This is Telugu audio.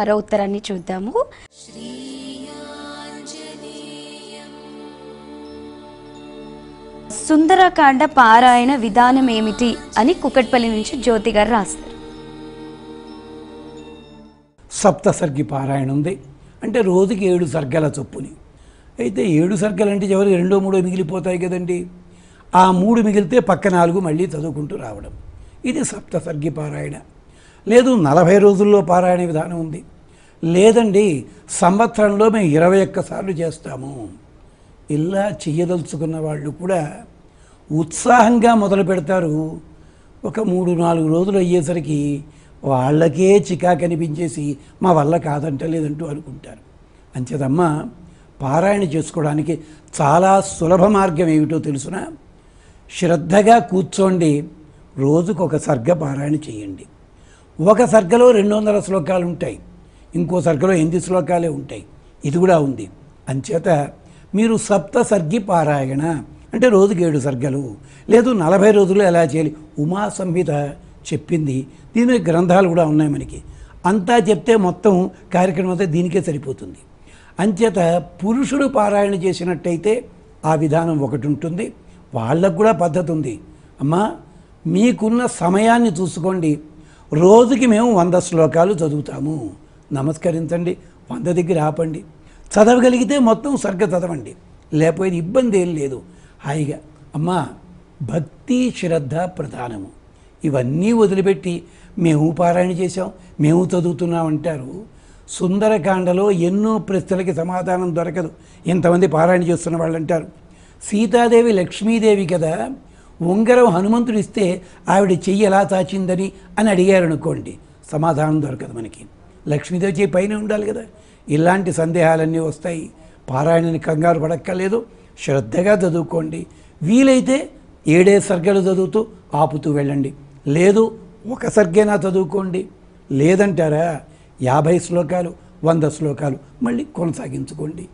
మరో ఉత్తరాన్ని చూద్దాము సుందరకాండ పారాయణ విధానం ఏమిటి అని కుకట్పల్లి నుంచి జ్యోతి గారు రాస్తారు సప్త సర్గి పారాయణ ఉంది అంటే రోజుకి ఏడు సర్గల చొప్పుని అయితే ఏడు సర్గలు అంటే ఎవరు రెండో మూడో మిగిలిపోతాయి కదండి ఆ మూడు మిగిలితే పక్క నాలుగు మళ్ళీ చదువుకుంటూ రావడం ఇది సప్త సర్గి పారాయణ లేదు నలభై రోజుల్లో పారాయణ విధానం ఉంది లేదండి సంవత్సరంలో మేము ఇరవై ఒక్కసార్లు చేస్తాము ఇలా చెయ్యదలుచుకున్న వాళ్ళు కూడా ఉత్సాహంగా మొదలు పెడతారు ఒక మూడు నాలుగు రోజులు అయ్యేసరికి వాళ్ళకే చికా కనిపించేసి మా వల్ల కాదంట లేదంటూ అనుకుంటారు అంచేదమ్మా పారాయణ చేసుకోవడానికి చాలా సులభ మార్గం ఏమిటో తెలుసునా శ్రద్ధగా కూర్చోండి రోజుకొక సర్గ పారాయణ చేయండి ఒక సర్గలో రెండు వందల శ్లోకాలు ఉంటాయి ఇంకో సర్గలో ఎనిమిది శ్లోకాలే ఉంటాయి ఇది కూడా ఉంది అంచేత మీరు సప్త సర్గి పారాయణ అంటే రోజుకి ఏడు సర్గలు లేదు నలభై రోజులు ఎలా చేయాలి ఉమా సంహిత చెప్పింది దీని గ్రంథాలు కూడా ఉన్నాయి మనకి అంతా చెప్తే మొత్తం కార్యక్రమం అంతా దీనికే సరిపోతుంది అంచేత పురుషుడు పారాయణ చేసినట్టయితే ఆ విధానం ఒకటి ఉంటుంది వాళ్ళకు కూడా పద్ధతి ఉంది అమ్మా మీకున్న సమయాన్ని చూసుకోండి రోజుకి మేము వంద శ్లోకాలు చదువుతాము నమస్కరించండి వంద దగ్గర ఆపండి చదవగలిగితే మొత్తం సరిగ్గా చదవండి లేకపోతే ఇబ్బంది ఏం లేదు హాయిగా అమ్మా భక్తి శ్రద్ధ ప్రధానము ఇవన్నీ వదిలిపెట్టి మేము పారాయణ చేశాం మేము చదువుతున్నాం అంటారు సుందరకాండలో ఎన్నో ప్రశ్నలకి సమాధానం దొరకదు ఇంతమంది పారాయణ చేస్తున్న వాళ్ళు అంటారు సీతాదేవి లక్ష్మీదేవి కదా ఉంగరం హనుమంతుడు ఇస్తే ఆవిడ చెయ్యి ఎలా చాచిందని అని అడిగారు అనుకోండి సమాధానం దొరకదు మనకి లక్ష్మీదేవి చేయి పైన ఉండాలి కదా ఇలాంటి సందేహాలన్నీ వస్తాయి పారాయణని కంగారు పడక్కర్లేదు శ్రద్ధగా చదువుకోండి వీలైతే ఏడే సర్గలు చదువుతూ ఆపుతూ వెళ్ళండి లేదు ఒక సర్గేనా చదువుకోండి లేదంటారా యాభై శ్లోకాలు వంద శ్లోకాలు మళ్ళీ కొనసాగించుకోండి